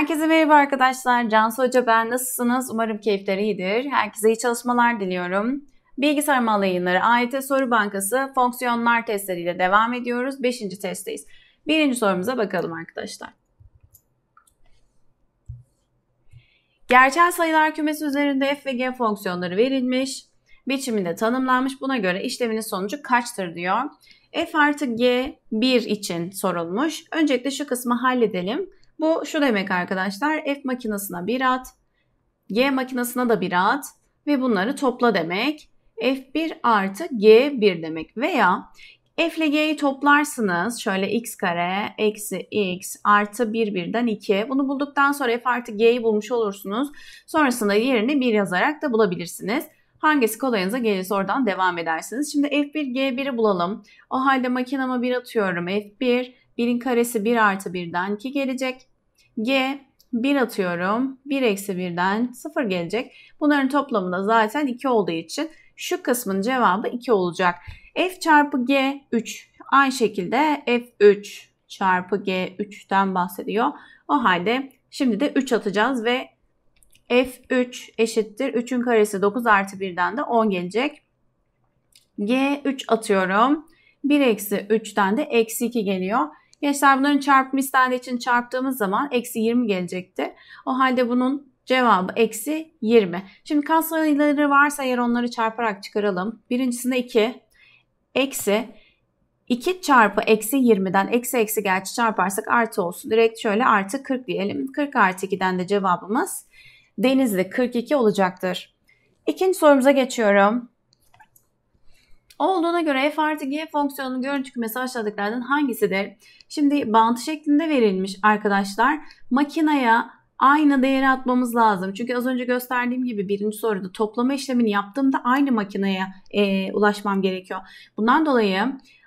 Herkese merhaba arkadaşlar. Cansu Hoca ben. Nasılsınız? Umarım keyifleri iyidir. Herkese iyi çalışmalar diliyorum. Bilgisayar mal yayınları AYT Soru Bankası fonksiyonlar testleriyle devam ediyoruz. Beşinci testteyiz. Birinci sorumuza bakalım arkadaşlar. Gerçel sayılar kümesi üzerinde f ve g fonksiyonları verilmiş. Biçiminde tanımlanmış. Buna göre işleminin sonucu kaçtır diyor. f artı g 1 için sorulmuş. Öncelikle şu kısmı halledelim. Bu şu demek arkadaşlar F makinesine bir at, G makinesine da bir at ve bunları topla demek. F1 artı G1 demek veya F ile G'yi toplarsınız. Şöyle x kare eksi x artı 1 birden 2. Bunu bulduktan sonra F artı G'yi bulmuş olursunuz. Sonrasında yerini 1 yazarak da bulabilirsiniz. Hangisi kolayınıza gelirse oradan devam edersiniz. Şimdi F1 G1'i bulalım. O halde makinama 1 atıyorum. F1 1'in karesi 1 artı 1'den 2 gelecek. G 1 atıyorum. 1 eksi 1'den 0 gelecek. Bunların toplamı da zaten 2 olduğu için şu kısmın cevabı 2 olacak. F çarpı G 3. Aynı şekilde F3 çarpı G 3'ten bahsediyor. O halde şimdi de 3 atacağız ve F3 eşittir. 3'ün karesi 9 artı 1'den de 10 gelecek. G3 atıyorum. 1 eksi 3'ten de eksi 2 geliyor. Gençler bunların çarpımı istendiği için çarptığımız zaman eksi 20 gelecekti. O halde bunun cevabı eksi 20. Şimdi kas sayıları varsa eğer onları çarparak çıkaralım. Birincisinde 2 eksi 2 çarpı eksi 20'den eksi eksi gerçi çarparsak artı olsun. Direkt şöyle artı 40 diyelim. 40 artı 2'den de cevabımız denizli 42 olacaktır. İkinci sorumuza geçiyorum. Olduğuna göre f artı g fonksiyonunun görüntü kümesi aşağıdakilerden hangisidir? Şimdi bağıntı şeklinde verilmiş arkadaşlar. Makinaya aynı değeri atmamız lazım. Çünkü az önce gösterdiğim gibi birinci soruda toplama işlemini yaptığımda aynı makineye e, ulaşmam gerekiyor. Bundan dolayı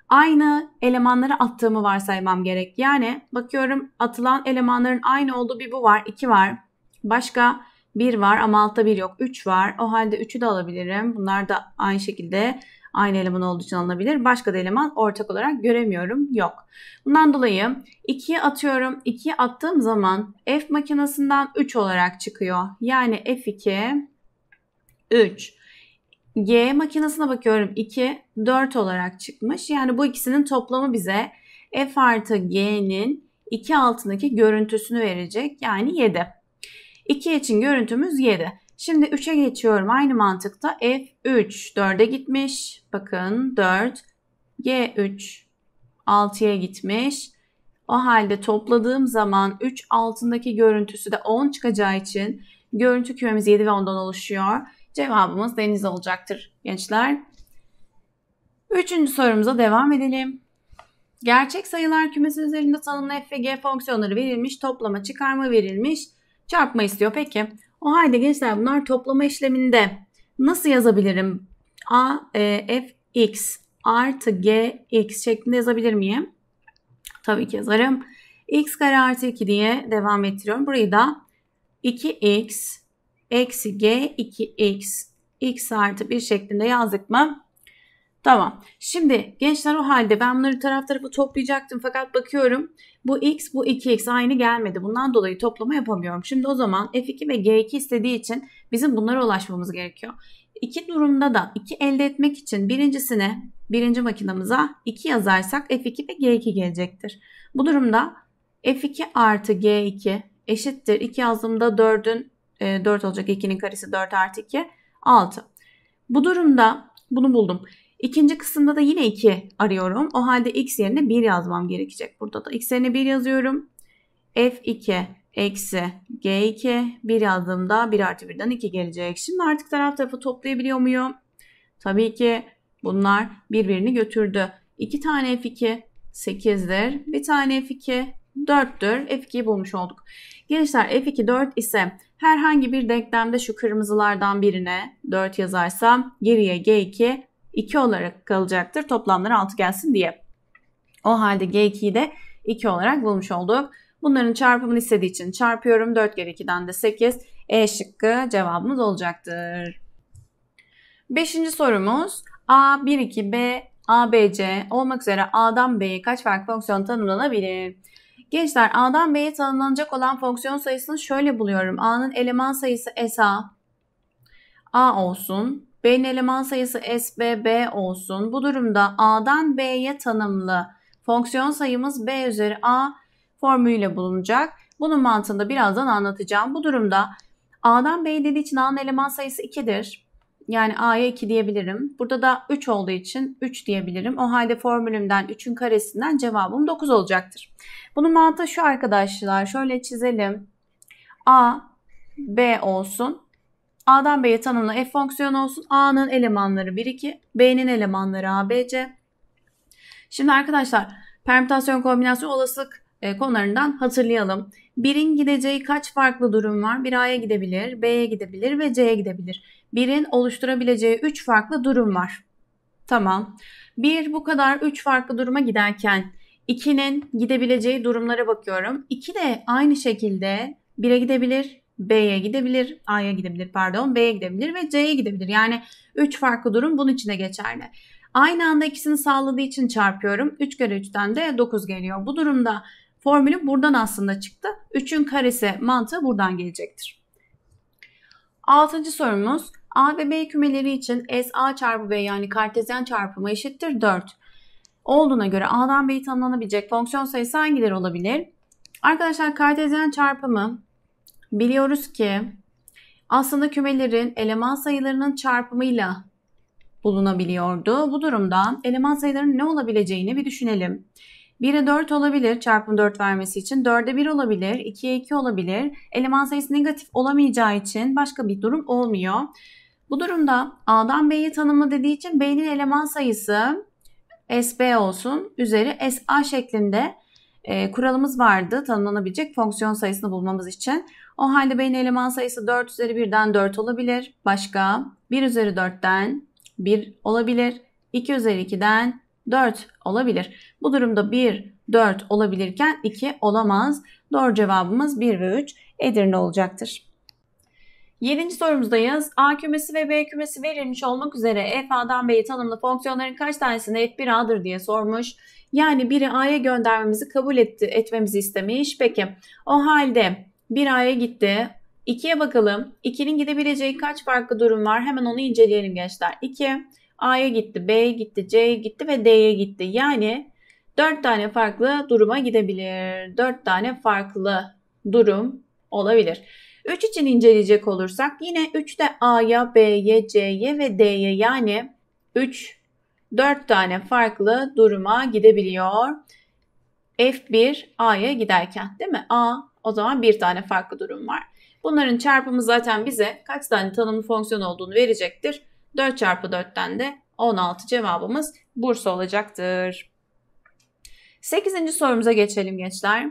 aynı elemanları attığımı varsaymam gerek. Yani bakıyorum atılan elemanların aynı olduğu bir bu var, iki var. Başka bir var ama altta bir yok. üç var. O halde üçü de alabilirim. Bunlar da aynı şekilde aynı eleman olduğu için alınabilir. Başka da eleman ortak olarak göremiyorum. Yok. Bundan dolayı 2'ye atıyorum. 2'ye attığım zaman F makinesinden 3 olarak çıkıyor. Yani F2 3. G makinesine bakıyorum 2 4 olarak çıkmış. Yani bu ikisinin toplamı bize F artı G'nin 2 altındaki görüntüsünü verecek. Yani 7. 2 için görüntümüz 7. Şimdi 3'e geçiyorum. Aynı mantıkta F3 4'e gitmiş. Bakın 4. G3 6'ya gitmiş. O halde topladığım zaman 3 altındaki görüntüsü de 10 çıkacağı için görüntü kümemiz 7 ve 10'dan oluşuyor. Cevabımız deniz olacaktır gençler. Üçüncü sorumuza devam edelim. Gerçek sayılar kümesi üzerinde tanımlı f ve g fonksiyonları verilmiş, toplama, çıkarma verilmiş, çarpma istiyor. Peki o halde gençler bunlar toplama işleminde nasıl yazabilirim? A, e, F, X artı G, X şeklinde yazabilir miyim? Tabii ki yazarım. X kare artı 2 diye devam ettiriyorum. Burayı da 2X eksi G, 2X, X artı 1 şeklinde yazdık mı? Tamam. Şimdi gençler o halde ben bunları taraf tarafa toplayacaktım fakat bakıyorum bu x bu 2x aynı gelmedi. Bundan dolayı toplama yapamıyorum. Şimdi o zaman f2 ve g2 istediği için bizim bunlara ulaşmamız gerekiyor. İki durumda da 2 elde etmek için birincisine birinci makinamıza 2 yazarsak f2 ve g2 gelecektir. Bu durumda f2 artı g2 eşittir. 2 yazdığımda 4'ün 4 e, olacak. 2'nin karesi 4 artı 2 6. Bu durumda bunu buldum. İkinci kısımda da yine 2 arıyorum. O halde x yerine 1 yazmam gerekecek. Burada da x yerine 1 yazıyorum. f2 eksi g2 1 yazdığımda 1 artı 1'den 2 gelecek. Şimdi artık taraf tarafı toplayabiliyor muyum? Tabii ki bunlar birbirini götürdü. 2 tane f2 8'dir. Bir tane f2 4'tür. F2'yi bulmuş olduk. Gençler F2 4 ise herhangi bir denklemde şu kırmızılardan birine 4 yazarsam geriye G2 2 olarak kalacaktır. Toplamları 6 gelsin diye. O halde G2'yi de 2 olarak bulmuş olduk. Bunların çarpımını istediği için çarpıyorum. 4 kere 2'den de 8. E şıkkı cevabımız olacaktır. Beşinci sorumuz A, 1, 2, B, A, B, C olmak üzere A'dan B'ye kaç farklı fonksiyon tanımlanabilir? Gençler A'dan B'ye tanımlanacak olan fonksiyon sayısını şöyle buluyorum. A'nın eleman sayısı SA A olsun. B'nin eleman sayısı SBB olsun. Bu durumda A'dan B'ye tanımlı fonksiyon sayımız B üzeri A formülüyle bulunacak. Bunun mantığını birazdan anlatacağım. Bu durumda A'dan B'ye dediği için A'nın eleman sayısı 2'dir. Yani A'ya 2 diyebilirim. Burada da 3 olduğu için 3 diyebilirim. O halde formülümden 3'ün karesinden cevabım 9 olacaktır. Bunun mantığı şu arkadaşlar. Şöyle çizelim. A, B olsun. A'dan B'ye tanımlı f fonksiyonu olsun. A'nın elemanları 1, 2. B'nin elemanları A, B, C. Şimdi arkadaşlar permütasyon kombinasyon olasılık e, konularından hatırlayalım. Birin gideceği kaç farklı durum var? Bir A'ya gidebilir, B'ye gidebilir ve C'ye gidebilir. Birin oluşturabileceği 3 farklı durum var. Tamam. Bir bu kadar 3 farklı duruma giderken 2'nin gidebileceği durumlara bakıyorum. 2 de aynı şekilde 1'e gidebilir, B'ye gidebilir, A'ya gidebilir pardon, B'ye gidebilir ve C'ye gidebilir. Yani 3 farklı durum bunun içine geçerli. Aynı anda ikisini sağladığı için çarpıyorum. 3 kere 3'ten de 9 geliyor. Bu durumda formülüm buradan aslında çıktı. 3'ün karesi mantığı buradan gelecektir. Altıncı sorumuz A ve B kümeleri için S A çarpı B yani kartezyen çarpımı eşittir 4. Olduğuna göre A'dan B'yi tanımlanabilecek fonksiyon sayısı hangileri olabilir? Arkadaşlar kartezyen çarpımı biliyoruz ki aslında kümelerin eleman sayılarının çarpımıyla bulunabiliyordu. Bu durumda eleman sayılarının ne olabileceğini bir düşünelim. 1'e 4 olabilir çarpım 4 vermesi için. 4'e 1 olabilir, 2'ye 2 olabilir. Eleman sayısı negatif olamayacağı için başka bir durum olmuyor. Bu durumda A'dan B'ye tanımlı dediği için B'nin eleman sayısı SB olsun üzeri SA şeklinde e, kuralımız vardı tanımlanabilecek fonksiyon sayısını bulmamız için. O halde beyin eleman sayısı 4 üzeri 1'den 4 olabilir. Başka 1 üzeri 4'ten 1 olabilir. 2 üzeri 2'den 4 olabilir. Bu durumda 1, 4 olabilirken 2 olamaz. Doğru cevabımız 1 ve 3 Edirne olacaktır. 7. sorumuzdayız. A kümesi ve B kümesi verilmiş olmak üzere f a'dan B'yi tanımlı fonksiyonların kaç tanesine F1A'dır diye sormuş. Yani biri A'ya göndermemizi kabul etti, etmemizi istemiş. Peki o halde bir aya gitti. 2'ye bakalım. 2'nin gidebileceği kaç farklı durum var? Hemen onu inceleyelim gençler. 2 A'ya gitti, B'ye gitti, C'ye gitti ve D'ye gitti. Yani dört tane farklı duruma gidebilir. Dört tane farklı durum olabilir. 3 için inceleyecek olursak yine 3 de A'ya, B'ye, C'ye ve D'ye yani 3 4 tane farklı duruma gidebiliyor. F1 A'ya giderken değil mi? A, o zaman bir tane farklı durum var. Bunların çarpımı zaten bize kaç tane tanımlı fonksiyon olduğunu verecektir. 4 çarpı 4'ten de 16 cevabımız Bursa olacaktır. 8. sorumuza geçelim gençler.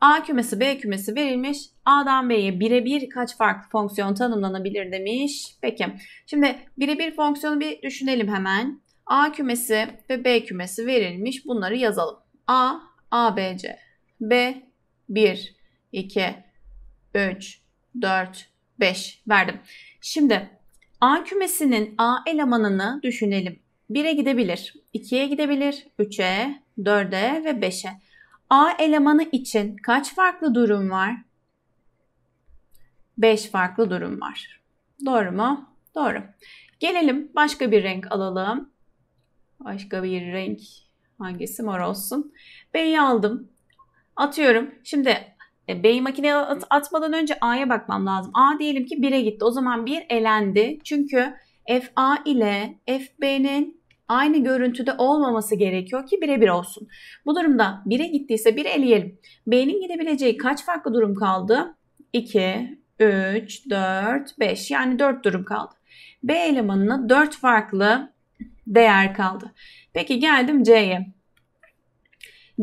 A kümesi B kümesi verilmiş. A'dan B'ye birebir kaç farklı fonksiyon tanımlanabilir demiş. Peki şimdi birebir fonksiyonu bir düşünelim hemen. A kümesi ve B kümesi verilmiş. Bunları yazalım. A, ABC. B, 1, 2, 3, 4, 5 verdim. Şimdi A kümesinin A elemanını düşünelim. 1'e gidebilir, 2'ye gidebilir, 3'e, 4'e ve 5'e. A elemanı için kaç farklı durum var? 5 farklı durum var. Doğru mu? Doğru. Gelelim başka bir renk alalım. Başka bir renk hangisi mor olsun? B'yi aldım. Atıyorum şimdi e, B'yi makineye at, atmadan önce A'ya bakmam lazım. A diyelim ki 1'e gitti. O zaman 1 elendi. Çünkü FA ile FB'nin aynı görüntüde olmaması gerekiyor ki birebir olsun. Bu durumda 1'e gittiyse 1'i eleyelim. B'nin gidebileceği kaç farklı durum kaldı? 2, 3, 4, 5 yani 4 durum kaldı. B elemanına 4 farklı değer kaldı. Peki geldim C'ye.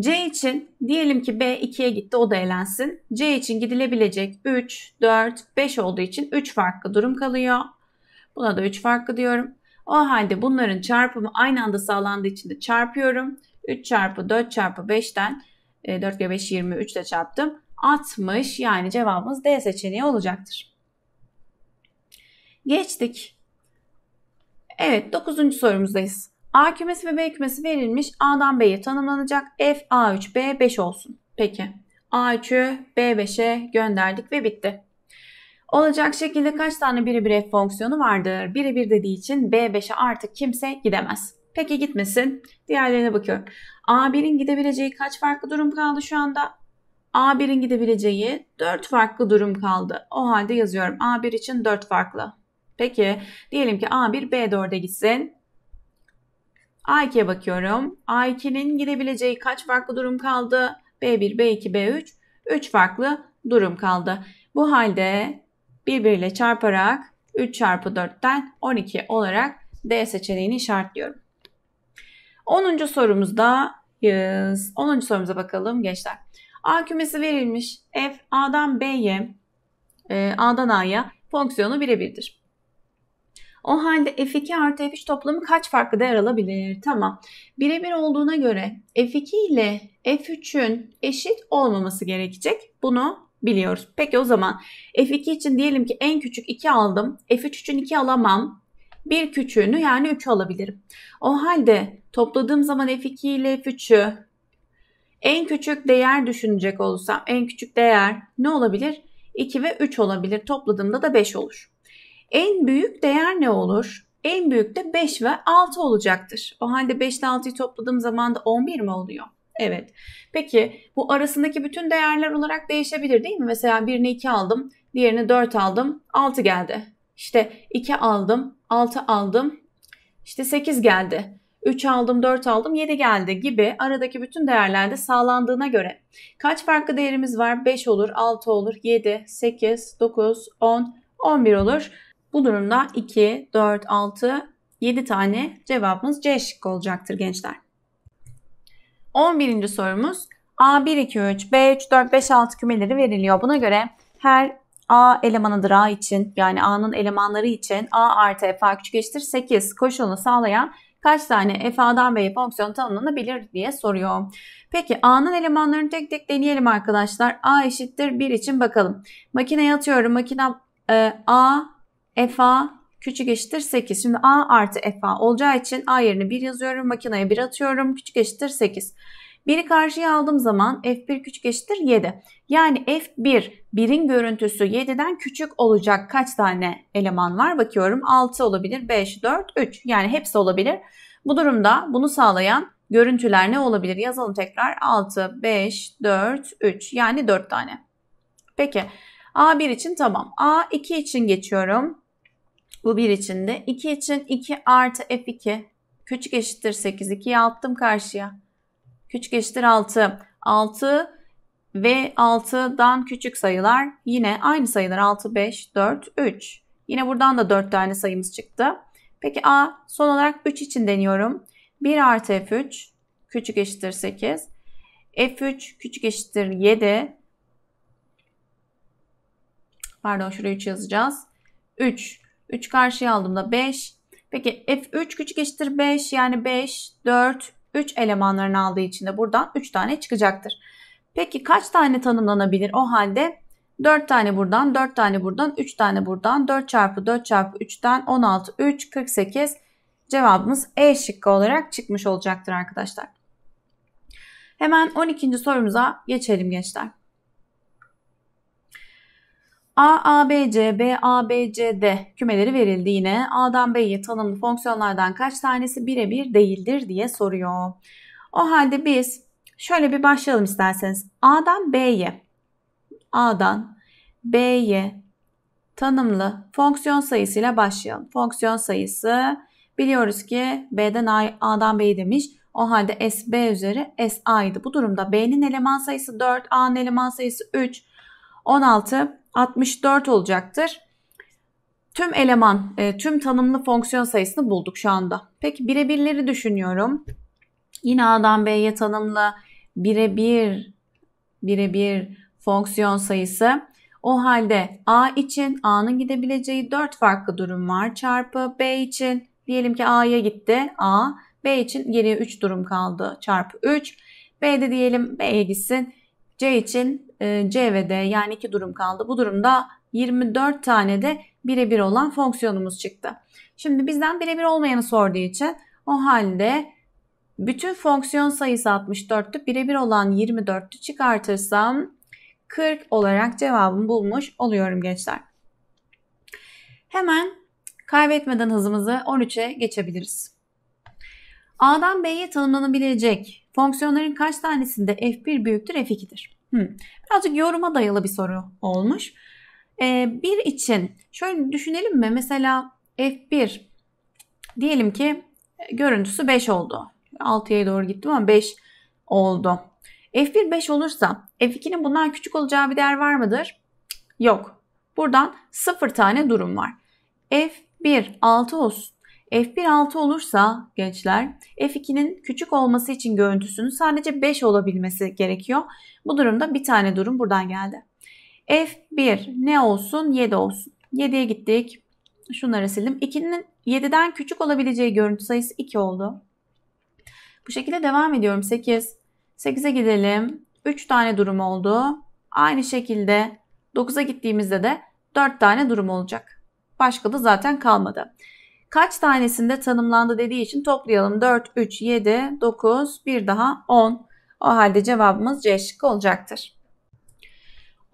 C için diyelim ki B 2'ye gitti o da elensin. C için gidilebilecek 3, 4, 5 olduğu için 3 farklı durum kalıyor. Buna da 3 farklı diyorum. O halde bunların çarpımı aynı anda sağlandığı için de çarpıyorum. 3 çarpı 4 çarpı 5'ten 4 e, kere 5 20 3 ile çarptım. 60 yani cevabımız D seçeneği olacaktır. Geçtik. Evet 9. sorumuzdayız. A kümesi ve B kümesi verilmiş. A'dan B'ye tanımlanacak. F A3 B5 olsun. Peki. A3'ü B5'e gönderdik ve bitti. Olacak şekilde kaç tane biri bir f fonksiyonu vardır? Biri bir dediği için B5'e artık kimse gidemez. Peki gitmesin. Diğerlerine bakıyorum. A1'in gidebileceği kaç farklı durum kaldı şu anda? A1'in gidebileceği 4 farklı durum kaldı. O halde yazıyorum. A1 için 4 farklı. Peki diyelim ki A1 B4'e gitsin. A2'ye bakıyorum. A2'nin gidebileceği kaç farklı durum kaldı? B1, B2, B3. 3 farklı durum kaldı. Bu halde birbiriyle çarparak 3 çarpı 4'ten 12 olarak D seçeneğini işaretliyorum. 10. sorumuzda yes, 10. sorumuza bakalım gençler. A kümesi verilmiş. F A'dan B'ye, e, A'dan A'ya fonksiyonu birebirdir. O halde F2 artı F3 toplamı kaç farklı değer alabilir? Tamam. Birebir olduğuna göre F2 ile F3'ün eşit olmaması gerekecek. Bunu biliyoruz. Peki o zaman F2 için diyelim ki en küçük 2 aldım. F3 için 2 alamam. Bir küçüğünü yani 3'ü alabilirim. O halde topladığım zaman F2 ile F3'ü en küçük değer düşünecek olsam en küçük değer ne olabilir? 2 ve 3 olabilir. Topladığımda da 5 olur. En büyük değer ne olur? En büyük de 5 ve 6 olacaktır. O halde 5 ile 6'yı topladığım zaman da 11 mi oluyor? Evet. Peki bu arasındaki bütün değerler olarak değişebilir değil mi? Mesela birini 2 aldım, diğerini 4 aldım, 6 geldi. İşte 2 aldım, 6 aldım, işte 8 geldi. 3 aldım, 4 aldım, 7 geldi gibi aradaki bütün değerlerde sağlandığına göre kaç farklı değerimiz var? 5 olur, 6 olur, 7, 8, 9, 10, 11 olur. Bu durumda 2, 4, 6, 7 tane cevabımız C şıkkı olacaktır gençler. 11. sorumuz A1, 2, 3, B3, 4, 5, 6 kümeleri veriliyor. Buna göre her A elemanıdır A için yani A'nın elemanları için A artı FA küçük eşittir 8 koşulunu sağlayan kaç tane FA'dan B'ye fonksiyon tanımlanabilir diye soruyor. Peki A'nın elemanlarını tek tek deneyelim arkadaşlar. A eşittir 1 için bakalım. Makine atıyorum. Makine e, A FA küçük eşittir 8. Şimdi A artı FA olacağı için A yerine 1 yazıyorum. Makineye 1 atıyorum. Küçük eşittir 8. 1'i karşıya aldığım zaman F1 küçük eşittir 7. Yani F1 1'in görüntüsü 7'den küçük olacak kaç tane eleman var? Bakıyorum 6 olabilir, 5, 4, 3 yani hepsi olabilir. Bu durumda bunu sağlayan görüntüler ne olabilir? Yazalım tekrar 6, 5, 4, 3 yani 4 tane. Peki A1 için tamam. A2 için geçiyorum. Bu 1 için de. 2 için 2 artı F2. Küçük eşittir 8. 2'yi attım karşıya. Küçük eşittir 6. 6 ve 6'dan küçük sayılar yine aynı sayılar 6, 5, 4, 3. Yine buradan da 4 tane sayımız çıktı. Peki A son olarak 3 için deniyorum. 1 artı F3 küçük eşittir 8. F3 küçük eşittir 7. Pardon şuraya 3 yazacağız. 3. 3 karşıya aldığımda 5. Peki F3 küçük eşittir 5 yani 5, 4, 3 elemanlarını aldığı için de buradan 3 tane çıkacaktır. Peki kaç tane tanımlanabilir? O halde 4 tane buradan, 4 tane buradan, 3 tane buradan, 4 çarpı 4 çarpı 3'ten 16, 3, 48 cevabımız E şıkkı olarak çıkmış olacaktır arkadaşlar. Hemen 12. sorumuza geçelim gençler. A, A, B, C, B, A, B, C, D kümeleri verildi yine. A'dan B'ye tanımlı fonksiyonlardan kaç tanesi birebir değildir diye soruyor. O halde biz şöyle bir başlayalım isterseniz. A'dan B'ye, A'dan B'ye tanımlı fonksiyon sayısıyla başlayalım. Fonksiyon sayısı biliyoruz ki B'den A, A'dan B'ye demiş. O halde S B üzeri S A'ydı. Bu durumda B'nin eleman sayısı 4, A'nın eleman sayısı 3, 16, 64 olacaktır. Tüm eleman, e, tüm tanımlı fonksiyon sayısını bulduk şu anda. Peki birebirleri düşünüyorum. Yine A'dan B'ye tanımlı birebir birebir fonksiyon sayısı. O halde A için A'nın gidebileceği 4 farklı durum var. Çarpı B için diyelim ki A'ya gitti. A B için geriye 3 durum kaldı. Çarpı 3. B'de diyelim B'ye gitsin. C için e, C ve D yani iki durum kaldı. Bu durumda 24 tane de birebir olan fonksiyonumuz çıktı. Şimdi bizden birebir olmayanı sorduğu için o halde bütün fonksiyon sayısı 64'tü. Birebir olan 24'tü çıkartırsam 40 olarak cevabımı bulmuş oluyorum gençler. Hemen kaybetmeden hızımızı 13'e geçebiliriz. A'dan B'ye tanımlanabilecek fonksiyonların kaç tanesinde f1 büyüktür f2'dir? Hmm. Birazcık yoruma dayalı bir soru olmuş. Ee, bir için şöyle düşünelim mi? Mesela F1 diyelim ki e, görüntüsü 5 oldu. 6'ya doğru gittim ama 5 oldu. F1 5 olursa F2'nin bundan küçük olacağı bir değer var mıdır? Yok. Buradan 0 tane durum var. F1 6 olsun. F1 6 olursa gençler F2'nin küçük olması için görüntüsünün sadece 5 olabilmesi gerekiyor. Bu durumda bir tane durum buradan geldi. F1 ne olsun? 7 olsun. 7'ye gittik. Şunları sildim. 2'nin 7'den küçük olabileceği görüntü sayısı 2 oldu. Bu şekilde devam ediyorum. 8. 8'e gidelim. 3 tane durum oldu. Aynı şekilde 9'a gittiğimizde de 4 tane durum olacak. Başka da zaten kalmadı kaç tanesinde tanımlandı dediği için toplayalım. 4, 3, 7, 9, bir daha 10. O halde cevabımız C şıkkı olacaktır.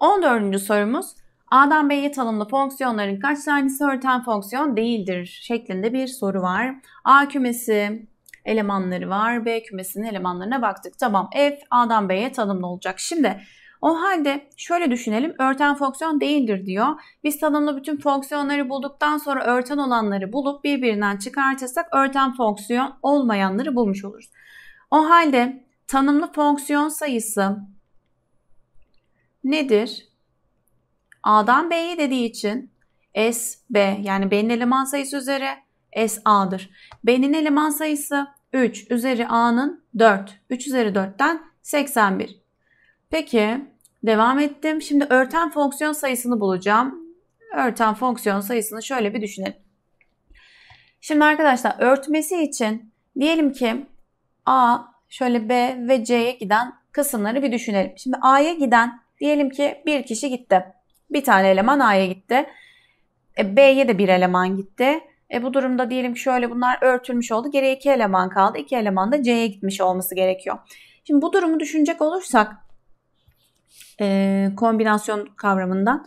14. sorumuz A'dan B'ye tanımlı fonksiyonların kaç tanesi örten fonksiyon değildir şeklinde bir soru var. A kümesi elemanları var. B kümesinin elemanlarına baktık. Tamam F A'dan B'ye tanımlı olacak. Şimdi o halde şöyle düşünelim örten fonksiyon değildir diyor. Biz tanımlı bütün fonksiyonları bulduktan sonra örten olanları bulup birbirinden çıkartırsak örten fonksiyon olmayanları bulmuş oluruz. O halde tanımlı fonksiyon sayısı nedir? A'dan B'ye dediği için S, B yani B'nin eleman sayısı üzeri S, A'dır. B'nin eleman sayısı 3 üzeri A'nın 4. 3 üzeri 4'ten 81. Peki Devam ettim. Şimdi örten fonksiyon sayısını bulacağım. Örten fonksiyon sayısını şöyle bir düşünelim. Şimdi arkadaşlar örtmesi için diyelim ki A şöyle B ve C'ye giden kısımları bir düşünelim. Şimdi A'ya giden diyelim ki bir kişi gitti. Bir tane eleman A'ya gitti. E, B'ye de bir eleman gitti. E, bu durumda diyelim ki şöyle bunlar örtülmüş oldu. Geriye iki eleman kaldı. İki eleman da C'ye gitmiş olması gerekiyor. Şimdi bu durumu düşünecek olursak e, kombinasyon kavramından.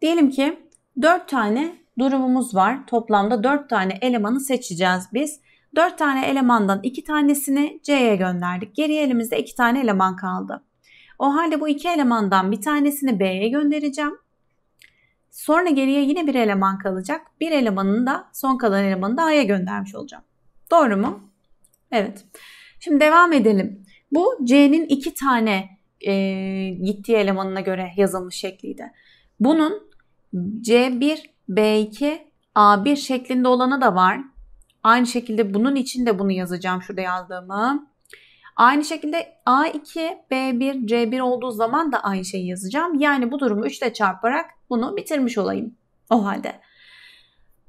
Diyelim ki 4 tane durumumuz var. Toplamda 4 tane elemanı seçeceğiz biz. 4 tane elemandan 2 tanesini C'ye gönderdik. Geriye elimizde 2 tane eleman kaldı. O halde bu 2 elemandan bir tanesini B'ye göndereceğim. Sonra geriye yine bir eleman kalacak. Bir elemanın da son kalan elemanı da A'ya göndermiş olacağım. Doğru mu? Evet. Şimdi devam edelim. Bu C'nin 2 tane e, gittiği elemanına göre yazılmış şekliydi. Bunun C1, B2, A1 şeklinde olanı da var. Aynı şekilde bunun için de bunu yazacağım şurada yazdığımı. Aynı şekilde A2, B1, C1 olduğu zaman da aynı şeyi yazacağım. Yani bu durumu 3 ile çarparak bunu bitirmiş olayım o halde.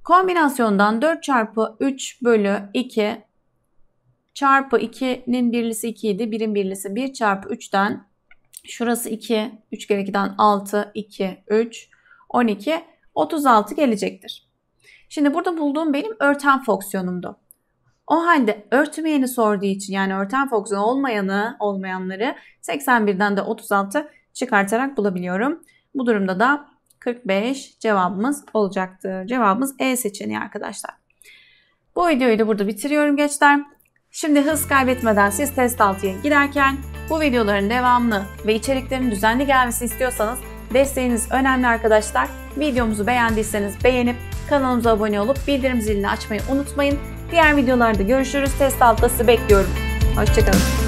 Kombinasyondan 4 çarpı 3 bölü 2 çarpı 2'nin birlisi 2 idi. 1'in birlisi 1 çarpı 3'ten Şurası 2. 3 kere 2'den 6, 2, 3, 12, 36 gelecektir. Şimdi burada bulduğum benim örten fonksiyonumdu. O halde örtmeyeni sorduğu için yani örten fonksiyonu olmayanı, olmayanları 81'den de 36 çıkartarak bulabiliyorum. Bu durumda da 45 cevabımız olacaktır. Cevabımız E seçeneği arkadaşlar. Bu videoyu da burada bitiriyorum gençler. Şimdi hız kaybetmeden siz test 6'ya giderken bu videoların devamlı ve içeriklerin düzenli gelmesi istiyorsanız desteğiniz önemli arkadaşlar. Videomuzu beğendiyseniz beğenip kanalımıza abone olup bildirim zilini açmayı unutmayın. Diğer videolarda görüşürüz. Test altası bekliyorum. Hoşçakalın.